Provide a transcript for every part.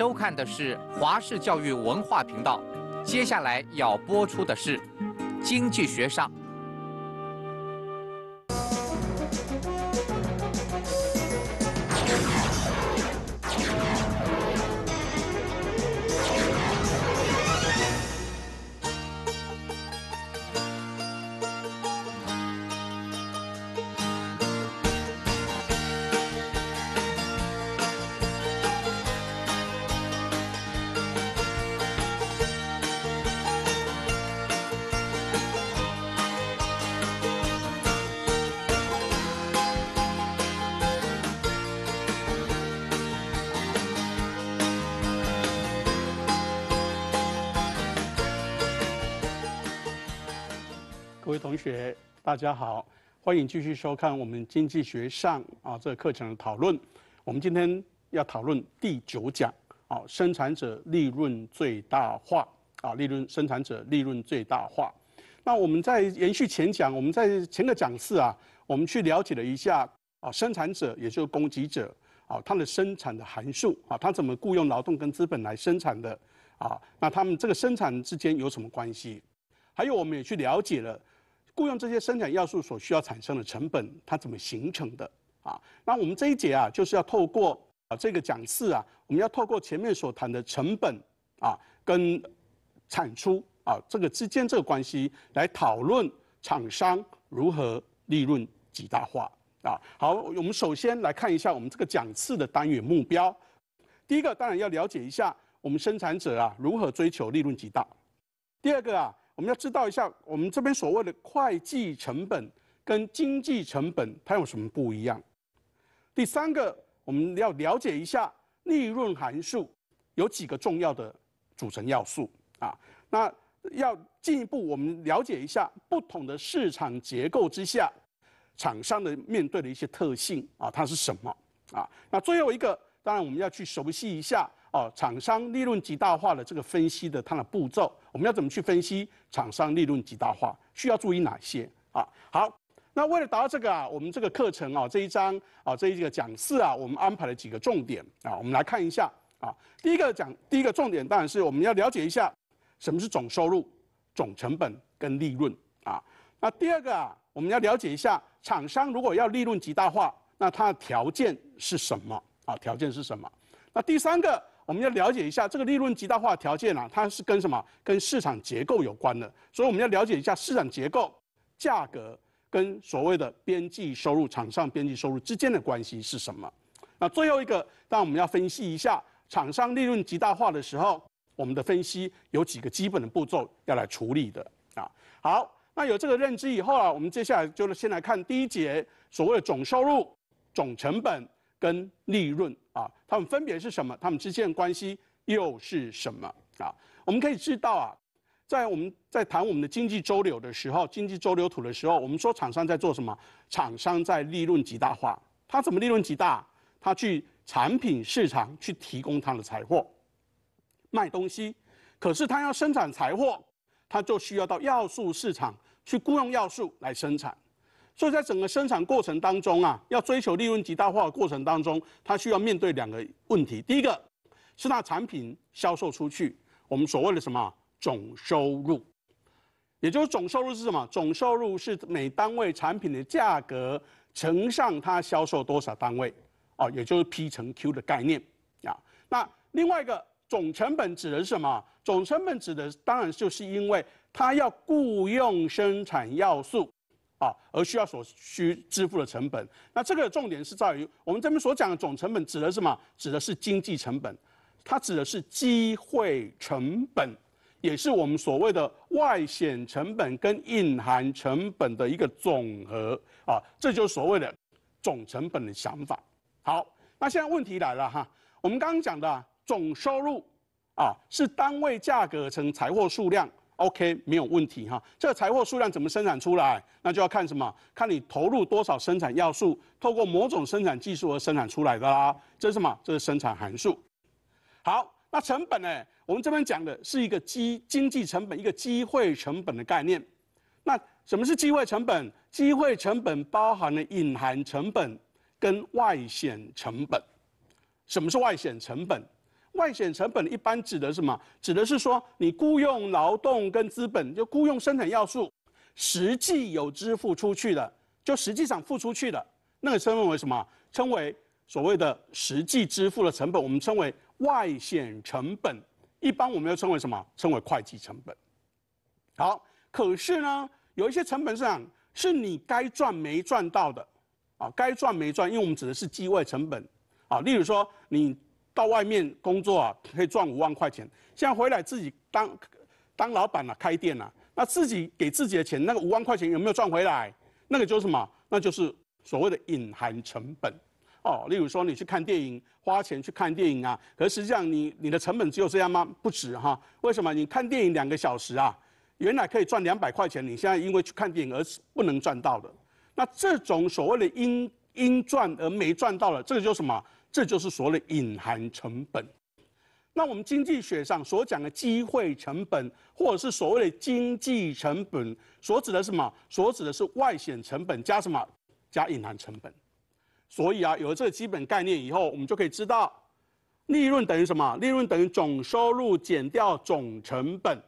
收看的是华视教育文化频道，接下来要播出的是经济学上。同学，大家好，欢迎继续收看我们经济学上啊这个课程的讨论。我们今天要讨论第九讲啊，生产者利润最大化啊，利润生产者利润最大化。那我们在延续前讲，我们在前的讲次啊，我们去了解了一下啊，生产者也就是供给者啊，他的生产的函数啊，他怎么雇佣劳动跟资本来生产的啊？那他们这个生产之间有什么关系？还有我们也去了解了。雇佣这些生产要素所需要产生的成本，它怎么形成的啊？那我们这一节啊，就是要透过啊这个讲次啊，我们要透过前面所谈的成本啊跟产出啊这个之间这个关系来讨论厂商如何利润极大化啊。好，我们首先来看一下我们这个讲次的单元目标。第一个，当然要了解一下我们生产者啊如何追求利润极大。第二个啊。我们要知道一下，我们这边所谓的会计成本跟经济成本它有什么不一样？第三个，我们要了解一下利润函数有几个重要的组成要素啊？那要进一步我们了解一下不同的市场结构之下，厂商的面对的一些特性啊，它是什么啊？那最后一个，当然我们要去熟悉一下。哦，厂商利润极大化的这个分析的它的步骤，我们要怎么去分析厂商利润极大化？需要注意哪些啊？好，那为了达到这个啊，我们这个课程啊这一章啊这一个讲四啊，我们安排了几个重点啊，我们来看一下啊。第一个讲第一个重点当然是我们要了解一下什么是总收入、总成本跟利润啊。那第二个啊，我们要了解一下厂商如果要利润极大化，那它的条件是什么啊？条件是什么？那第三个。我们要了解一下这个利润极大化的条件啊，它是跟什么？跟市场结构有关的。所以我们要了解一下市场结构、价格跟所谓的边际收入、厂商边际收入之间的关系是什么。那最后一个，当我们要分析一下厂商利润极大化的时候，我们的分析有几个基本的步骤要来处理的啊。好，那有这个认知以后啊，我们接下来就先来看第一节所谓的总收入、总成本。跟利润啊，他们分别是什么？他们之间的关系又是什么啊？我们可以知道啊，在我们在谈我们的经济周流的时候，经济周流图的时候，我们说厂商在做什么？厂商在利润极大化，他怎么利润极大？他去产品市场去提供他的财货，卖东西。可是他要生产财货，他就需要到要素市场去雇佣要素来生产。所以在整个生产过程当中啊，要追求利润极大化的过程当中，它需要面对两个问题。第一个是那产品销售出去，我们所谓的什么总收入，也就是总收入是什么？总收入是每单位产品的价格乘上它销售多少单位，哦，也就是 P 乘 Q 的概念啊。那另外一个总成本指的是什么？总成本指的当然就是因为它要雇佣生产要素。啊，而需要所需支付的成本，那这个重点是在于，我们这边所讲的总成本指的是什么？指的是经济成本，它指的是机会成本，也是我们所谓的外显成本跟隐含成本的一个总和啊，这就是所谓的总成本的想法。好，那现在问题来了哈，我们刚刚讲的总收入啊，是单位价格乘财货数量。OK，没有问题哈。这个财货数量怎么生产出来？那就要看什么？看你投入多少生产要素，透过某种生产技术而生产出来的啦。这是什么？这是生产函数。好，那成本呢？我们这边讲的是一个机经济成本，一个机会成本的概念。那什么是机会成本？机会成本包含了隐含成本跟外显成本。什么是外显成本？外显成本一般指的什么？指的是说你雇佣劳动跟资本，就雇佣生产要素，实际有支付出去的，就实际上付出去的，那个称为为什么？称为所谓的实际支付的成本，我们称为外显成本。一般我们要称为什么？称为会计成本。好，可是呢，有一些成本上是你该赚没赚到的，啊，该赚没赚，因为我们指的是机位成本。啊，例如说你。到外面工作啊，可以赚五万块钱。现在回来自己当当老板了，开店了。那自己给自己的钱，那个五万块钱有没有赚回来？那个就是什么？那就是所谓的隐含成本。哦，例如说你去看电影，花钱去看电影啊，可实际上你你的成本只有这样吗？不止哈。为什么？你看电影两个小时啊，原来可以赚两百块钱，你现在因为去看电影而不能赚到的。那这种所谓的应应赚而没赚到了，这个就什么？这就是所谓的隐含成本。那我们经济学上所讲的机会成本，或者是所谓的经济成本，所指的什么？所指的是外显成本加什么？加隐含成本。所以啊，有了这个基本概念以后，我们就可以知道，利润等于什么？利润等于总收入减掉总成本。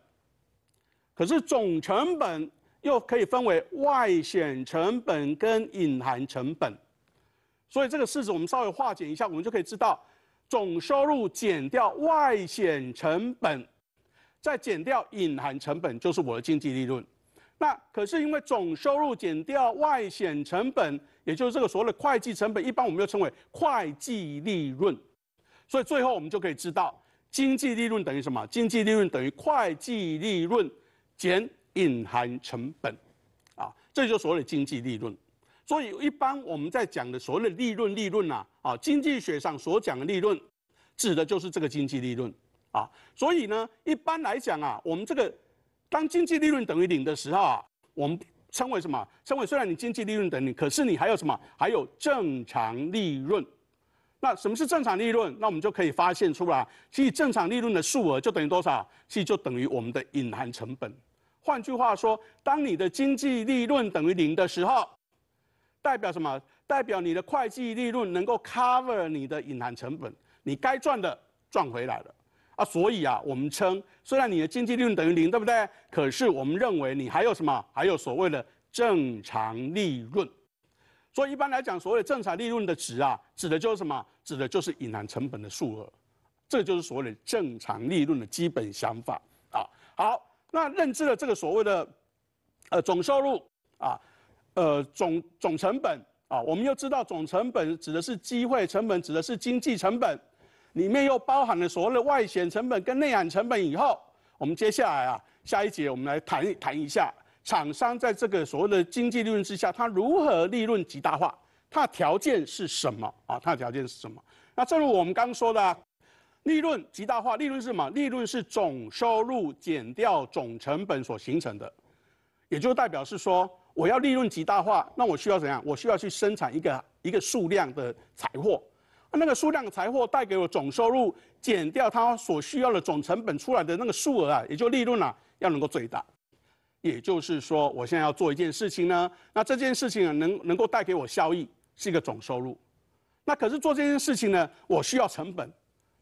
可是总成本又可以分为外显成本跟隐含成本。所以这个式子我们稍微化简一下，我们就可以知道，总收入减掉外显成本，再减掉隐含成本，就是我的经济利润。那可是因为总收入减掉外显成本，也就是这个所谓的会计成本，一般我们又称为会计利润。所以最后我们就可以知道，经济利润等于什么？经济利润等于会计利润减隐含成本，啊，这就是所谓的经济利润。所以一般我们在讲的所谓的利润利润呐，啊，经济学上所讲的利润，指的就是这个经济利润啊。所以呢，一般来讲啊，我们这个当经济利润等于零的时候啊，我们称为什么？称为虽然你经济利润等于，可是你还有什么？还有正常利润。那什么是正常利润？那我们就可以发现出来，其实正常利润的数额就等于多少？其实就等于我们的隐含成本。换句话说，当你的经济利润等于零的时候。代表什么？代表你的会计利润能够 cover 你的隐含成本，你该赚的赚回来了，啊，所以啊，我们称虽然你的经济利润等于零，对不对？可是我们认为你还有什么？还有所谓的正常利润。所以一般来讲，所谓正常利润的值啊，指的就是什么？指的就是隐含成本的数额。这就是所谓的正常利润的基本想法啊。好，那认知了这个所谓的呃总收入啊。呃，总总成本啊，我们又知道总成本指的是机会成本，指的是经济成本，里面又包含了所谓的外显成本跟内涵成本。以后我们接下来啊，下一节我们来谈谈一下厂商在这个所谓的经济利润之下，它如何利润极大化？它的条件是什么？啊，它的条件是什么？那正如我们刚说的，利润极大化，利润是什么？利润是总收入减掉总成本所形成的，也就代表是说。我要利润极大化，那我需要怎样？我需要去生产一个一个数量的财货，那个数量财货带给我总收入减掉它所需要的总成本出来的那个数额啊，也就利润啊，要能够最大。也就是说，我现在要做一件事情呢，那这件事情能能够带给我效益，是一个总收入。那可是做这件事情呢，我需要成本，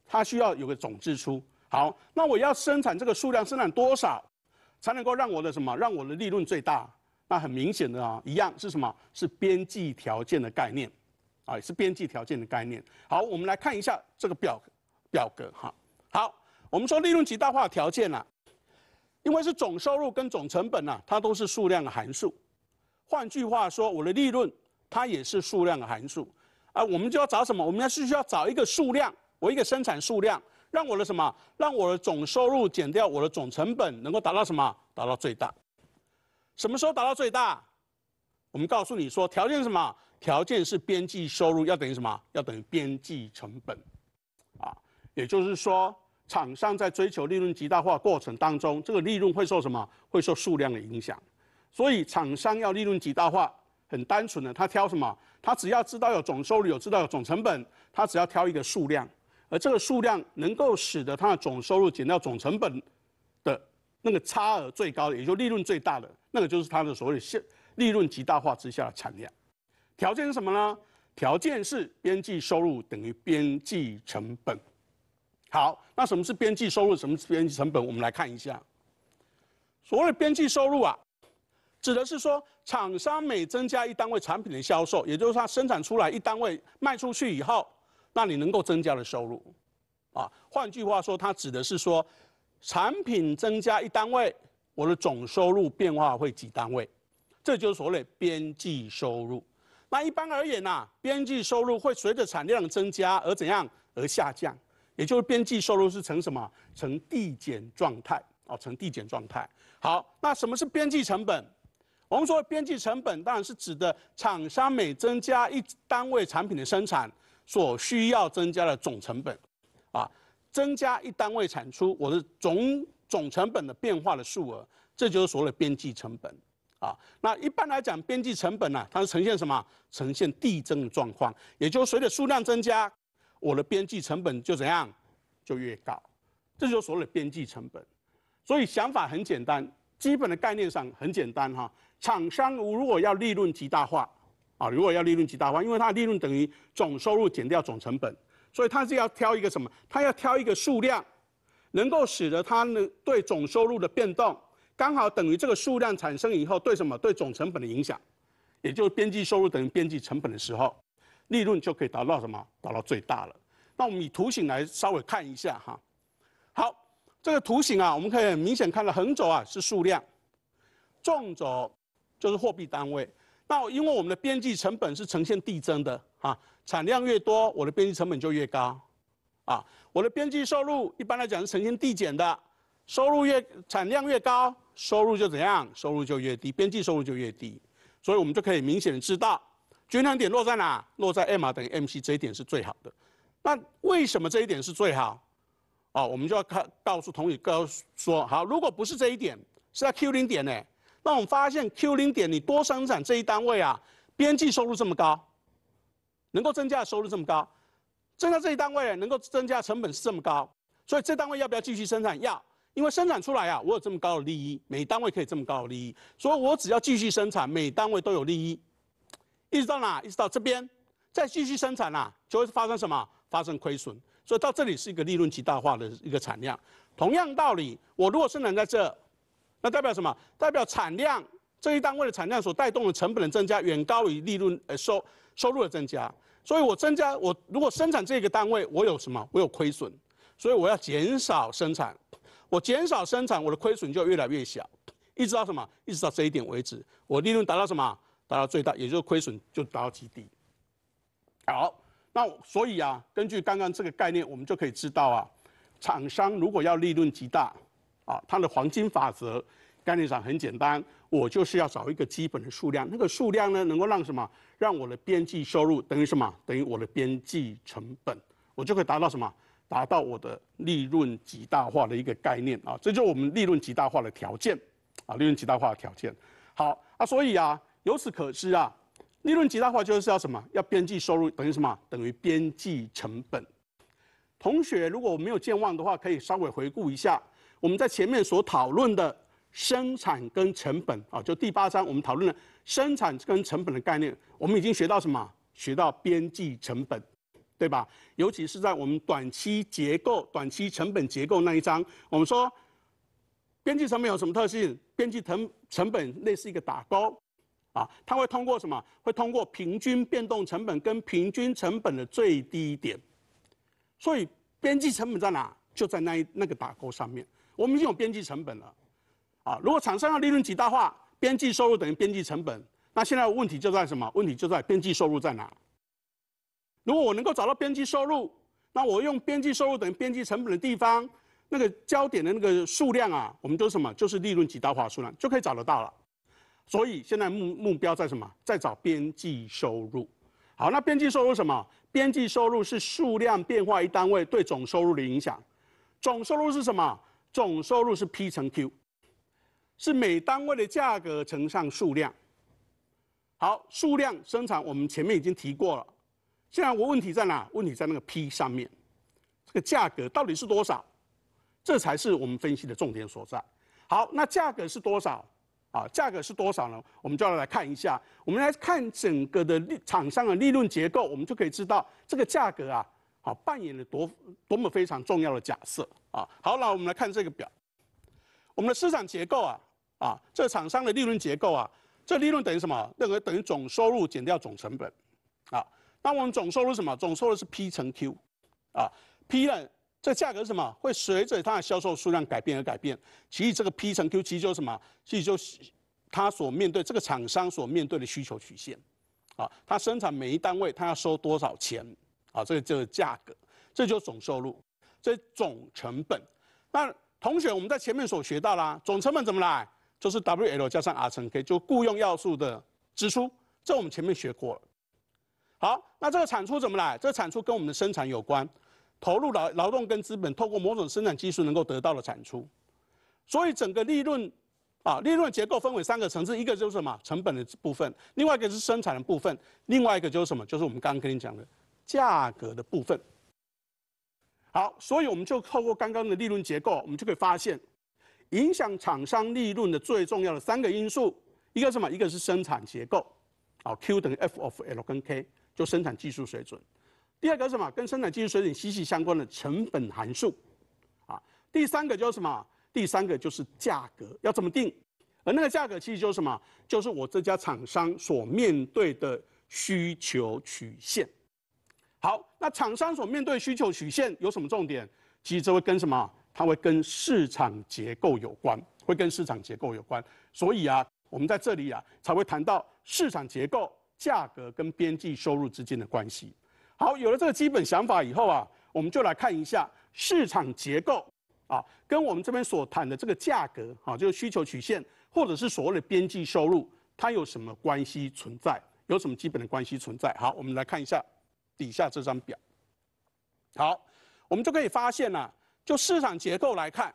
它需要有个总支出。好，那我要生产这个数量，生产多少才能够让我的什么，让我的利润最大？那很明显的啊，一样是什么？是边际条件的概念，啊，是边际条件的概念。好，我们来看一下这个表表格哈。好，我们说利润极大化条件啊，因为是总收入跟总成本啊，它都是数量的函数。换句话说，我的利润它也是数量的函数。啊，我们就要找什么？我们要是需要找一个数量，我一个生产数量，让我的什么？让我的总收入减掉我的总成本，能够达到什么？达到最大。什么时候达到最大？我们告诉你说条件是什么？条件是边际收入要等于什么？要等于边际成本，啊，也就是说厂商在追求利润极大化过程当中，这个利润会受什么？会受数量的影响。所以厂商要利润极大化，很单纯的，他挑什么？他只要知道有总收入，有知道有总成本，他只要挑一个数量，而这个数量能够使得他的总收入减掉总成本。那个差额最高的，也就利润最大的，那个就是它的所谓现利润极大化之下的产量条件是什么呢？条件是边际收入等于边际成本。好，那什么是边际收入？什么是边际成本？我们来看一下。所谓边际收入啊，指的是说厂商每增加一单位产品的销售，也就是它生产出来一单位卖出去以后，那你能够增加的收入。啊，换句话说，它指的是说。产品增加一单位，我的总收入变化会几单位？这就是所谓边际收入。那一般而言呐，边际收入会随着产量增加而怎样而下降？也就是边际收入是呈什么？呈递减状态哦，呈递减状态。好，那什么是边际成本？我们说边际成本当然是指的厂商每增加一单位产品的生产所需要增加的总成本，啊。增加一单位产出，我的总总成本的变化的数额，这就是所谓的边际成本啊。那一般来讲，边际成本呢，它是呈现什么？呈现递增的状况，也就随着数量增加，我的边际成本就怎样，就越高。这就是所谓的边际成本。所以想法很简单，基本的概念上很简单哈。厂商如果要利润极大化啊，如果要利润极大化，因为它的利润等于总收入减掉总成本。所以它是要挑一个什么？它要挑一个数量，能够使得它呢对总收入的变动，刚好等于这个数量产生以后对什么？对总成本的影响，也就是边际收入等于边际成本的时候，利润就可以达到什么？达到最大了。那我们以图形来稍微看一下哈。好，这个图形啊，我们可以很明显看到横轴啊是数量，纵轴就是货币单位。那因为我们的边际成本是呈现递增的啊，产量越多，我的边际成本就越高，啊，我的边际收入一般来讲是呈现递减的，收入越产量越高，收入就怎样，收入就越低，边际收入就越低，所以我们就可以明显知道，均衡点落在哪？落在 M R 等于 M C 这一点是最好的。那为什么这一点是最好？哦，我们就要看告诉同学说，好，如果不是这一点，是在 Q 零点呢？那我们发现 Q 零点，你多生产这一单位啊，边际收入这么高，能够增加的收入这么高，增加这一单位能够增加成本是这么高，所以这单位要不要继续生产？要，因为生产出来啊，我有这么高的利益，每单位可以这么高的利益，所以我只要继续生产，每单位都有利益。一直到哪？一直到这边，再继续生产啦，就会发生什么？发生亏损。所以到这里是一个利润极大化的一个产量。同样道理，我如果生产在这。那代表什么？代表产量这一单位的产量所带动的成本的增加，远高于利润呃收收入的增加。所以，我增加我如果生产这个单位，我有什么？我有亏损。所以我要减少生产。我减少生产，我的亏损就越来越小。一直到什么？一直到这一点为止，我利润达到什么？达到最大，也就是亏损就达到极低。好，那所以啊，根据刚刚这个概念，我们就可以知道啊，厂商如果要利润极大。啊，它的黄金法则概念上很简单，我就是要找一个基本的数量，那个数量呢能够让什么让我的边际收入等于什么等于我的边际成本，我就可以达到什么达到我的利润极大化的一个概念啊，这就是我们利润极大化的条件啊，利润极大化的条件。好啊，所以啊，由此可知啊，利润极大化就是要什么要边际收入等于什么等于边际成本。同学，如果我没有健忘的话，可以稍微回顾一下。我们在前面所讨论的生产跟成本啊，就第八章我们讨论的生产跟成本的概念，我们已经学到什么？学到边际成本，对吧？尤其是在我们短期结构、短期成本结构那一章，我们说边际成本有什么特性？边际成成本类似一个打勾，啊，它会通过什么？会通过平均变动成本跟平均成本的最低点。所以边际成本在哪？就在那一那个打勾上面。我们已经有边际成本了，啊，如果厂商要利润极大化，边际收入等于边际成本，那现在问题就在什么？问题就在边际收入在哪？如果我能够找到边际收入，那我用边际收入等于边际成本的地方，那个焦点的那个数量啊，我们就是什么？就是利润极大化数量就可以找得到了。所以现在目目标在什么？在找边际收入。好，那边际收入什么？边际收入是数量变化一单位对总收入的影响。总收入是什么？总收入是 P 乘 Q，是每单位的价格乘上数量。好，数量生产我们前面已经提过了，现在我问题在哪？问题在那个 P 上面，这个价格到底是多少？这才是我们分析的重点所在。好，那价格是多少？啊，价格是多少呢？我们就要来看一下，我们来看整个的利厂商的利润结构，我们就可以知道这个价格啊。好，扮演了多多么非常重要的假设啊！好，那我们来看这个表，我们的市场结构啊，啊，这厂商的利润结构啊，这利润等于什么？那个等于总收入减掉总成本，啊，那我们总收入什么？总收入是 P 乘 Q，啊，P 呢，这价格是什么？会随着它的销售数量改变而改变。其实这个 P 乘 Q 其实就是什么？其实就是它所面对这个厂商所面对的需求曲线，啊，它生产每一单位它要收多少钱？啊，这个就是价格，这就是总收入，这总成本。那同学，我们在前面所学到啦，总成本怎么来？就是 W L 加上 R 乘 K，就雇佣要素的支出。这我们前面学过了。好，那这个产出怎么来？这个产出跟我们的生产有关，投入劳劳动跟资本，透过某种生产技术能够得到的产出。所以整个利润，啊，利润结构分为三个层次，一个就是什么成本的部分，另外一个是生产的部分，另外一个就是什么？就是我们刚刚跟你讲的。价格的部分，好，所以我们就透过刚刚的利润结构，我们就可以发现，影响厂商利润的最重要的三个因素，一个什么？一个是生产结构，好 q 等于 F of L 跟 K，就生产技术水准；第二个什么？跟生产技术水准息息相关的成本函数，啊；第三个叫什么？第三个就是价格，要怎么定？而那个价格其实就是什么？就是我这家厂商所面对的需求曲线。好，那厂商所面对需求曲线有什么重点？其实这会跟什么？它会跟市场结构有关，会跟市场结构有关。所以啊，我们在这里啊才会谈到市场结构、价格跟边际收入之间的关系。好，有了这个基本想法以后啊，我们就来看一下市场结构啊，跟我们这边所谈的这个价格啊，就是需求曲线或者是所谓的边际收入，它有什么关系存在？有什么基本的关系存在？好，我们来看一下。底下这张表，好，我们就可以发现呢，就市场结构来看，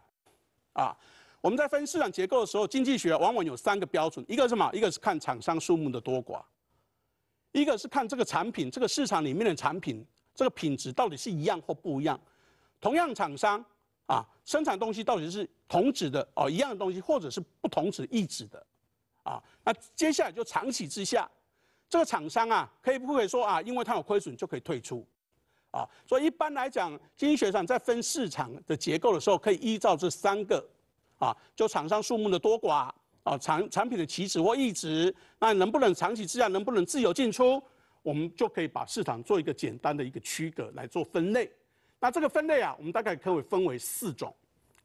啊，我们在分市场结构的时候，经济学往往有三个标准，一个什么？一个是看厂商数目的多寡，一个是看这个产品这个市场里面的产品这个品质到底是一样或不一样，同样厂商啊生产东西到底是同质的哦一样的东西，或者是不同质异质的啊，那接下来就长期之下。这个厂商啊，可以不可以说啊？因为它有亏损就可以退出，啊，所以一般来讲，经济学上在分市场的结构的时候，可以依照这三个，啊，就厂商数目的多寡，啊，产产品的起止或一值，那能不能长期之下能不能自由进出，我们就可以把市场做一个简单的一个区隔来做分类。那这个分类啊，我们大概可以分为四种，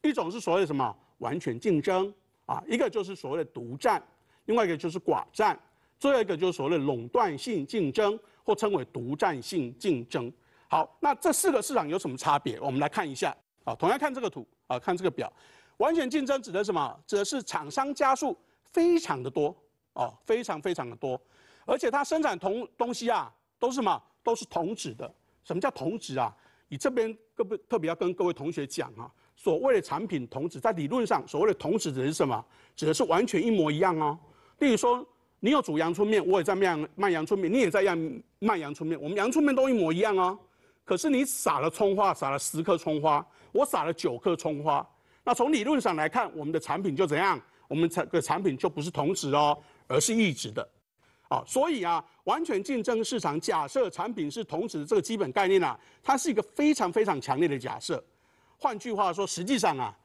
一种是所谓的什么完全竞争啊，一个就是所谓的独占，另外一个就是寡占。最后一个就是所谓垄断性竞争，或称为独占性竞争。好，那这四个市场有什么差别？我们来看一下。啊，同样看这个图啊，看这个表。完全竞争指的什么？指的是厂商加数非常的多，哦，非常非常的多，而且它生产同东西啊，都是什么？都是同质的。什么叫同质啊？你这边各不特别要跟各位同学讲啊。所谓的产品同质，在理论上，所谓的同质指的是什么？指的是完全一模一样哦。例如说。你有煮洋春面，我也在卖卖洋春面，你也在样卖洋春面，我们洋春面都一模一样哦。可是你撒了葱花，撒了十克葱花，我撒了九克葱花。那从理论上来看，我们的产品就怎样？我们产的产品就不是同质哦，而是异质的。啊，所以啊，完全竞争市场假设产品是同质的这个基本概念啊，它是一个非常非常强烈的假设。换句话说，实际上啊，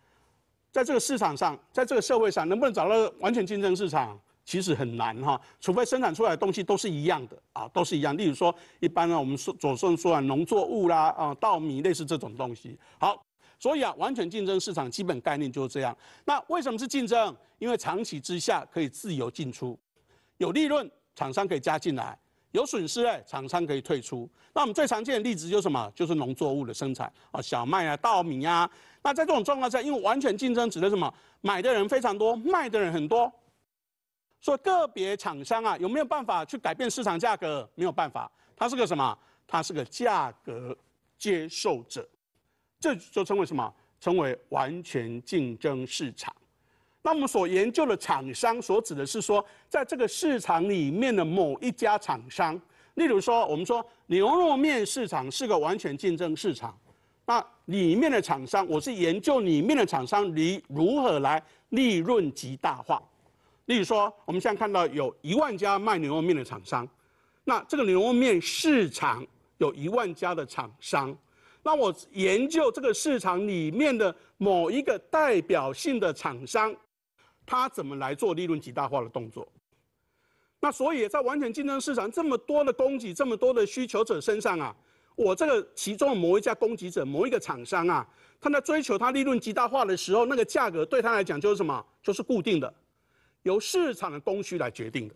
在这个市场上，在这个社会上，能不能找到完全竞争市场？其实很难哈，除非生产出来东西都是一样的啊，都是一样。例如说，一般呢，我们左顺说啊，农作物啦，啊，稻米类似这种东西。好，所以啊，完全竞争市场基本概念就是这样。那为什么是竞争？因为长期之下可以自由进出，有利润，厂商可以加进来；有损失，哎，厂商可以退出。那我们最常见的例子就是什么？就是农作物的生产啊，小麦啊，稻米啊。那在这种状况下，因为完全竞争指的什么？买的人非常多，卖的人很多。说个别厂商啊，有没有办法去改变市场价格？没有办法，它是个什么？它是个价格接受者，这就称为什么？称为完全竞争市场。那我们所研究的厂商，所指的是说，在这个市场里面的某一家厂商，例如说，我们说牛肉面市场是个完全竞争市场，那里面的厂商，我是研究里面的厂商，你如何来利润极大化？例如说，我们现在看到有一万家卖牛肉面的厂商，那这个牛肉面市场有一万家的厂商，那我研究这个市场里面的某一个代表性的厂商，他怎么来做利润极大化的动作？那所以在完全竞争市场，这么多的供给，这么多的需求者身上啊，我这个其中某一家供给者、某一个厂商啊，他在追求他利润极大化的时候，那个价格对他来讲就是什么？就是固定的。由市场的供需来决定的，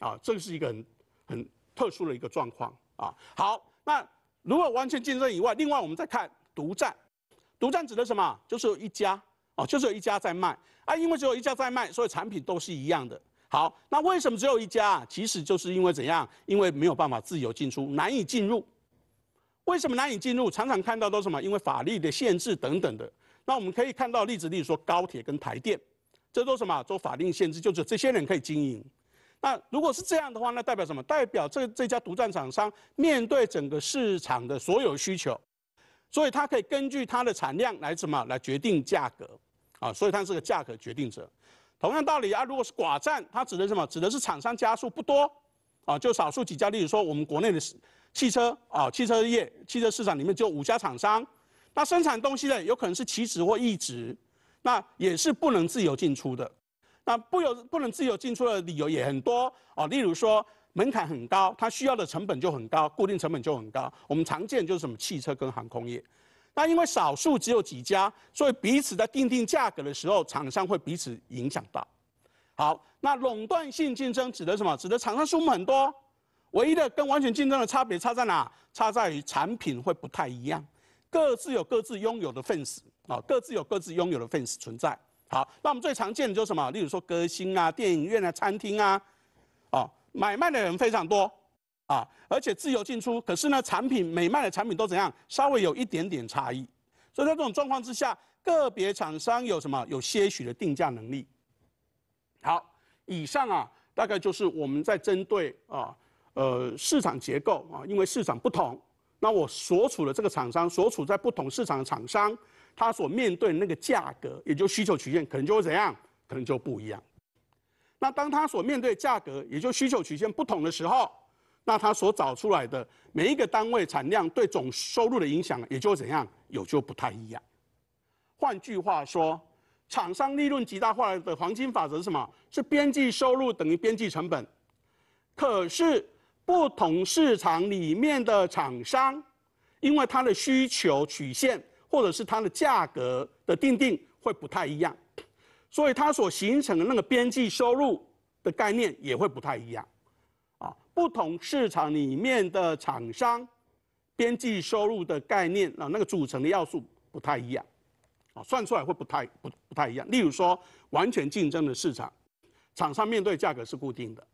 啊，这是一个很很特殊的一个状况啊。好，那如果完全竞争以外，另外我们再看独占，独占指的什么？就是有一家，哦，就是有一家在卖啊。因为只有一家在卖，所以产品都是一样的。好，那为什么只有一家？其实就是因为怎样？因为没有办法自由进出，难以进入。为什么难以进入？常常看到都什么？因为法律的限制等等的。那我们可以看到例子，例如说高铁跟台电。这都什么？做法定限制，就是这些人可以经营。那如果是这样的话，那代表什么？代表这这家独占厂商面对整个市场的所有需求，所以他可以根据他的产量来什么来决定价格啊，所以他是个价格决定者。同样道理啊，如果是寡占，它指的是什么？指的是厂商家数不多啊，就少数几家。例如说，我们国内的汽车啊，汽车业、汽车市场里面就五家厂商，那生产东西的有可能是起止或一值。那也是不能自由进出的，那不由不能自由进出的理由也很多哦，例如说门槛很高，它需要的成本就很高，固定成本就很高。我们常见就是什么汽车跟航空业，那因为少数只有几家，所以彼此在定定价格的时候，厂商会彼此影响到。好，那垄断性竞争指的什么？指的厂商数目很多，唯一的跟完全竞争的差别差在哪？差在于产品会不太一样。各自有各自拥有的粉丝，啊，各自有各自拥有的粉丝存在。好，那我们最常见的就是什么？例如说歌星啊、电影院啊、餐厅啊，啊，买卖的人非常多，啊，而且自由进出。可是呢，产品每卖的产品都怎样？稍微有一点点差异。所以在这种状况之下，个别厂商有什么？有些许的定价能力。好，以上啊，大概就是我们在针对啊，呃，市场结构啊，因为市场不同。那我所处的这个厂商，所处在不同市场的厂商，他所面对的那个价格，也就需求曲线可能就会怎样，可能就不一样。那当他所面对价格，也就需求曲线不同的时候，那他所找出来的每一个单位产量对总收入的影响，也就怎样，有就不太一样。换句话说，厂商利润极大化的黄金法则是什么？是边际收入等于边际成本。可是。不同市场里面的厂商，因为它的需求曲线或者是它的价格的定定会不太一样，所以它所形成的那个边际收入的概念也会不太一样。啊，不同市场里面的厂商边际收入的概念啊，那个组成的要素不太一样，啊，算出来会不太不不太一样。例如说完全竞争的市场，厂商面对价格是固定的。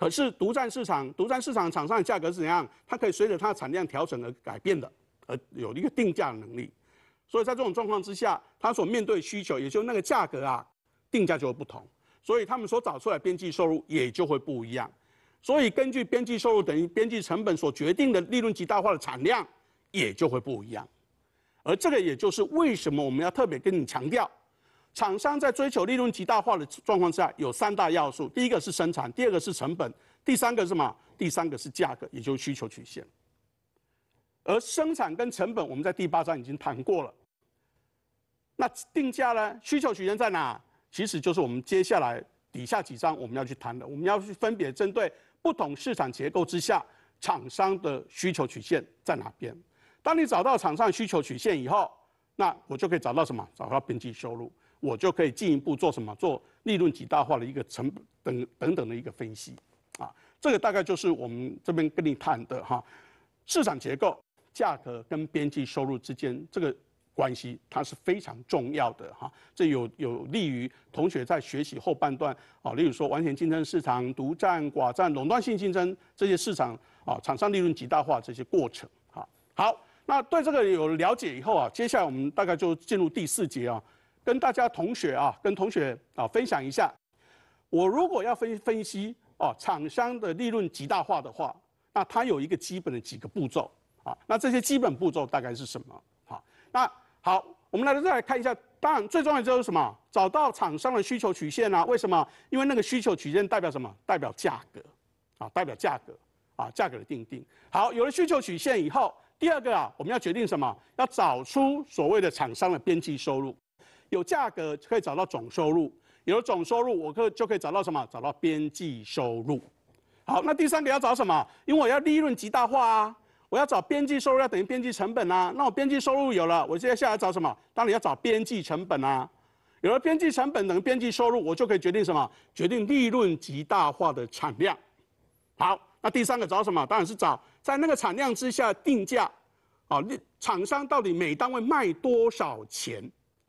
可是独占市场，独占市场厂商的价格是怎样？它可以随着它的产量调整而改变的，而有一个定价的能力。所以在这种状况之下，它所面对需求，也就那个价格啊，定价就会不同。所以他们所找出来边际收入也就会不一样。所以根据边际收入等于边际成本所决定的利润极大化的产量，也就会不一样。而这个也就是为什么我们要特别跟你强调。厂商在追求利润极大化的状况之下，有三大要素：第一个是生产，第二个是成本，第三个是什么？第三个是价格，也就是需求曲线。而生产跟成本，我们在第八章已经谈过了。那定价呢？需求曲线在哪？其实就是我们接下来底下几章我们要去谈的。我们要去分别针对不同市场结构之下厂商的需求曲线在哪边。当你找到厂商需求曲线以后，那我就可以找到什么？找到边际收入。我就可以进一步做什么？做利润极大化的一个成等等等的一个分析，啊，这个大概就是我们这边跟你谈的哈。市场结构、价格跟边际收入之间这个关系，它是非常重要的哈。这有有利于同学在学习后半段啊，例如说完全竞争市场、独占寡占、垄断性竞争这些市场啊，厂商利润极大化这些过程啊。好，那对这个有了解以后啊，接下来我们大概就进入第四节啊。跟大家同学啊，跟同学啊分享一下，我如果要分分析哦，厂商的利润极大化的话，那它有一个基本的几个步骤啊。那这些基本步骤大概是什么？好，那好，我们来再来看一下。当然，最重要的就是什么？找到厂商的需求曲线啊？为什么？因为那个需求曲线代表什么？代表价格啊，代表价格啊，价格的定定。好，有了需求曲线以后，第二个啊，我们要决定什么？要找出所谓的厂商的边际收入。有价格可以找到总收入，有了总收入，我可就可以找到什么？找到边际收入。好，那第三个要找什么？因为我要利润极大化啊，我要找边际收入要等于边际成本啊。那我边际收入有了，我现在下来找什么？当然要找边际成本啊。有了边际成本等于边际收入，我就可以决定什么？决定利润极大化的产量。好，那第三个找什么？当然是找在那个产量之下定价。哦，厂商到底每单位卖多少钱？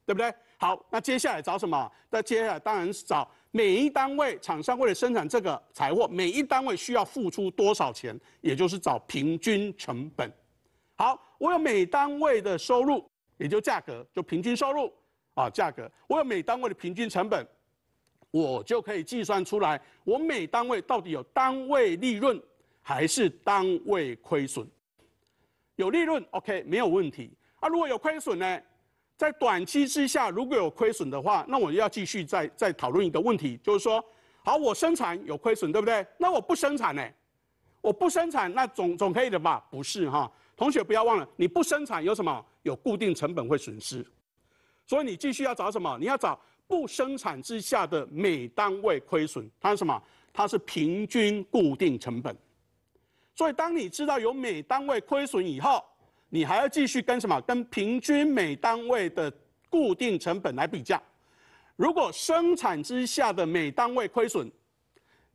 对不对？好，那接下来找什么？那接下来当然是找每一单位厂商为了生产这个财货，每一单位需要付出多少钱，也就是找平均成本。好，我有每单位的收入，也就价格，就平均收入啊，价格。我有每单位的平均成本，我就可以计算出来，我每单位到底有单位利润还是单位亏损？有利润，OK，没有问题。啊，如果有亏损呢？在短期之下，如果有亏损的话，那我就要继续再再讨论一个问题，就是说，好，我生产有亏损，对不对？那我不生产呢？我不生产，那总总可以的吧？不是哈，同学不要忘了，你不生产有什么？有固定成本会损失，所以你继续要找什么？你要找不生产之下的每单位亏损，它是什么？它是平均固定成本。所以当你知道有每单位亏损以后，你还要继续跟什么？跟平均每单位的固定成本来比较。如果生产之下的每单位亏损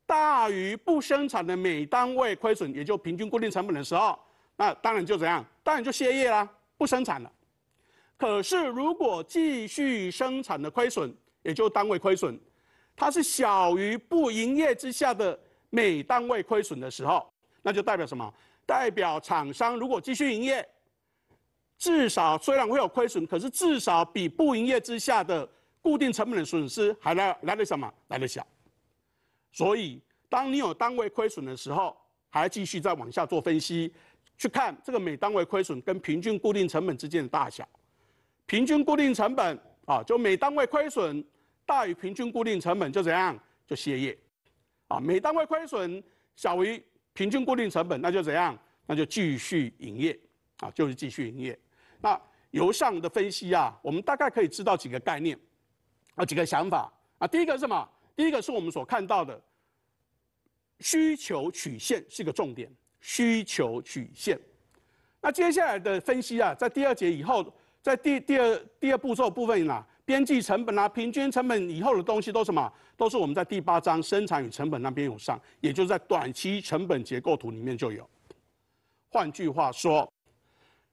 大于不生产的每单位亏损，也就平均固定成本的时候，那当然就怎样？当然就歇业啦，不生产了。可是如果继续生产的亏损，也就单位亏损，它是小于不营业之下的每单位亏损的时候，那就代表什么？代表厂商如果继续营业。至少虽然会有亏损，可是至少比不营业之下的固定成本的损失还来来的什么来的小。所以，当你有单位亏损的时候，还继续再往下做分析，去看这个每单位亏损跟平均固定成本之间的大小。平均固定成本啊，就每单位亏损大于平均固定成本就怎样就歇业，啊，每单位亏损小于平均固定成本那就怎样那就继续营业，啊，就是继续营业。那由上的分析啊，我们大概可以知道几个概念，啊几个想法啊。第一个是什么？第一个是我们所看到的需求曲线是一个重点。需求曲线。那接下来的分析啊，在第二节以后，在第第二第二步骤部分啊，边际成本啊、平均成本以后的东西都什么？都是我们在第八章生产与成本那边有上，也就是在短期成本结构图里面就有。换句话说。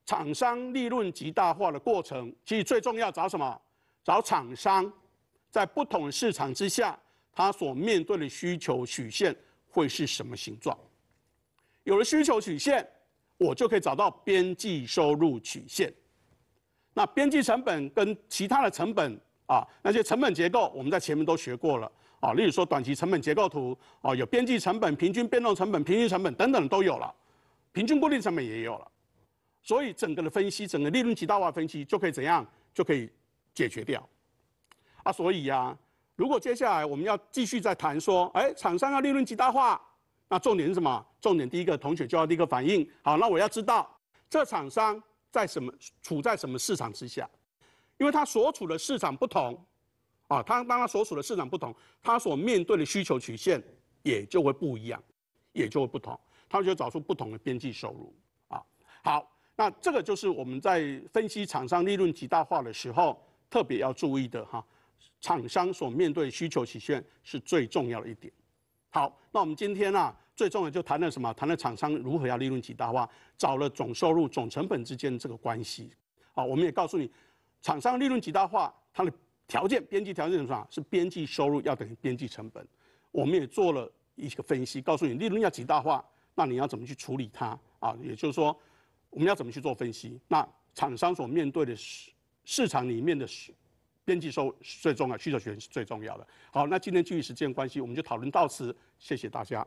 厂商利润极大化的过程，其实最重要找什么？找厂商在不同市场之下，他所面对的需求曲线会是什么形状？有了需求曲线，我就可以找到边际收入曲线。那边际成本跟其他的成本啊，那些成本结构我们在前面都学过了啊，例如说短期成本结构图，哦，有边际成本、平均变动成本、平均成本等等都有了，平均固定成本也有了。所以整个的分析，整个利润极大化分析就可以怎样，就可以解决掉，啊，所以呀，如果接下来我们要继续在谈说，哎，厂商要利润极大化，那重点是什么？重点第一个，同学就要第一个反应，好，那我要知道这厂商在什么处在什么市场之下，因为他所处的市场不同，啊，他当他所处的市场不同，他所面对的需求曲线也就会不一样，也就会不同，他就找出不同的边际收入，啊，好。那这个就是我们在分析厂商利润极大化的时候特别要注意的哈，厂商所面对需求曲线是最重要的一点。好，那我们今天呢，最重要的就谈了什么？谈了厂商如何要利润极大化，找了总收入总成本之间这个关系。好，我们也告诉你，厂商利润极大化它的条件，边际条件是什么？是边际收入要等于边际成本。我们也做了一个分析，告诉你利润要极大化，那你要怎么去处理它？啊，也就是说。我们要怎么去做分析？那厂商所面对的市市场里面的边际收最重要，需求权是最重要的。好，那今天基于时间关系，我们就讨论到此，谢谢大家。